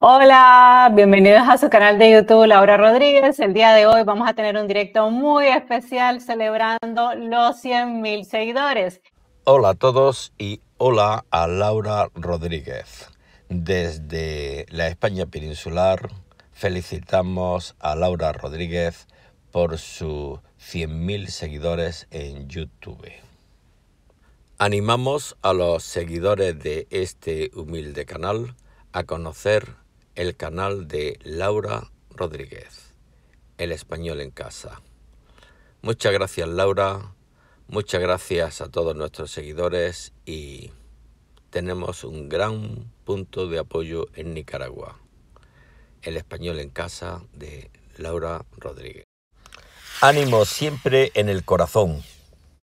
Hola, bienvenidos a su canal de YouTube Laura Rodríguez. El día de hoy vamos a tener un directo muy especial celebrando los 100.000 seguidores. Hola a todos y hola a Laura Rodríguez. Desde la España peninsular felicitamos a Laura Rodríguez por sus 100.000 seguidores en YouTube. Animamos a los seguidores de este humilde canal a conocer el canal de Laura Rodríguez, El Español en Casa. Muchas gracias Laura, muchas gracias a todos nuestros seguidores y tenemos un gran punto de apoyo en Nicaragua. El Español en Casa de Laura Rodríguez. Ánimo siempre en el corazón.